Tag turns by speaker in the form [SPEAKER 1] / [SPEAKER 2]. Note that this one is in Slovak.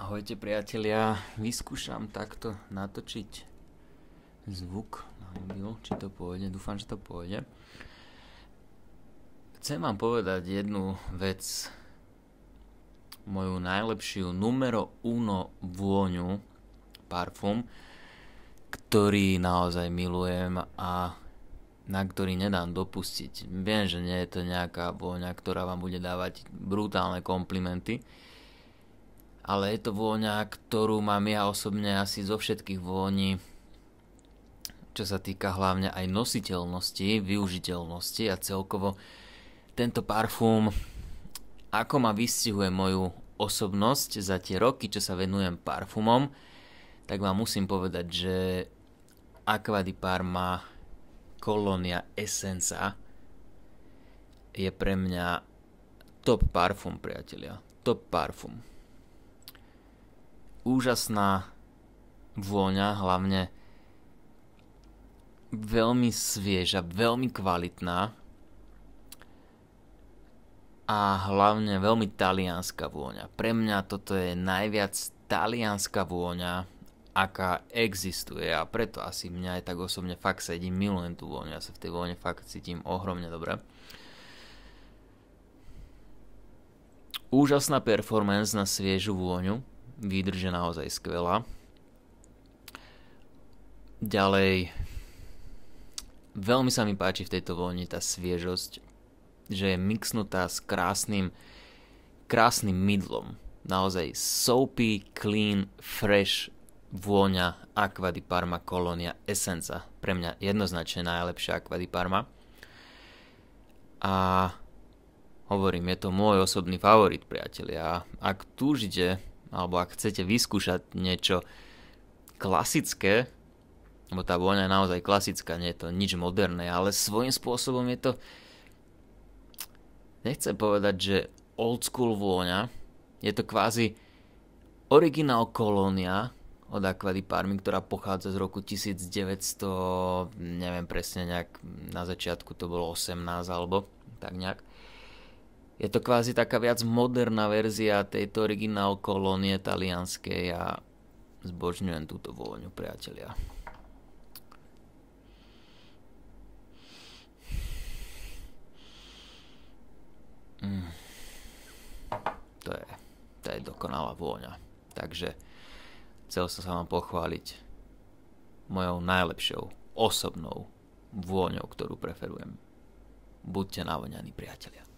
[SPEAKER 1] Ahojte priatelia, vyskúšam takto natočiť zvuk na mobil, či to pôjde, dúfam, že to pôjde. Chcem vám povedať jednu vec, moju najlepšiu numero uno vôňu, parfum, ktorý naozaj milujem a na ktorý nedám dopustiť. Viem, že nie je to nejaká vôňa, ktorá vám bude dávať brutálne komplimenty, ale je to vôňa, ktorú mám ja osobne asi zo všetkých vôni, čo sa týka hlavne aj nositeľnosti, využiteľnosti a celkovo tento parfum, ako ma vystihuje moju osobnosť za tie roky, čo sa venujem parfumom, tak vám musím povedať, že Aquadipar di Parma kolónia Essenza je pre mňa top parfum, priatelia. Top parfum úžasná vôňa, hlavne veľmi svieža, veľmi kvalitná a hlavne veľmi talianská vôňa. Pre mňa toto je najviac talianská vôňa, aká existuje a preto asi mňa aj tak osobne fakt sedí milujem tú vôňu, ja sa v tej vône fakt cítim ohromne dobre. Úžasná performance na sviežu vôňu výdrž je naozaj skvelá. Ďalej, veľmi sa mi páči v tejto vlne tá sviežosť, že je mixnutá s krásnym, krásnym mydlom. Naozaj soapy, clean, fresh vôňa Aqua di Parma Colonia Essenza. Pre mňa jednoznačne najlepšia Aqua di Parma. A hovorím, je to môj osobný favorit, priatelia. Ak túžite alebo ak chcete vyskúšať niečo klasické, lebo tá vôňa je naozaj klasická, nie je to nič moderné, ale svojím spôsobom je to, nechcem povedať, že old school vôňa, je to kvázi originál kolónia od Aquady Parmy, ktorá pochádza z roku 1900, neviem presne nejak, na začiatku to bolo 18 alebo tak nejak je to kvázi taká viac moderná verzia tejto originál kolónie talianskej a zbožňujem túto vôňu, priatelia. Mm. To je, to je dokonalá vôňa. Takže chcel som sa vám pochváliť mojou najlepšou osobnou vôňou, ktorú preferujem. Buďte navoňaní, priatelia.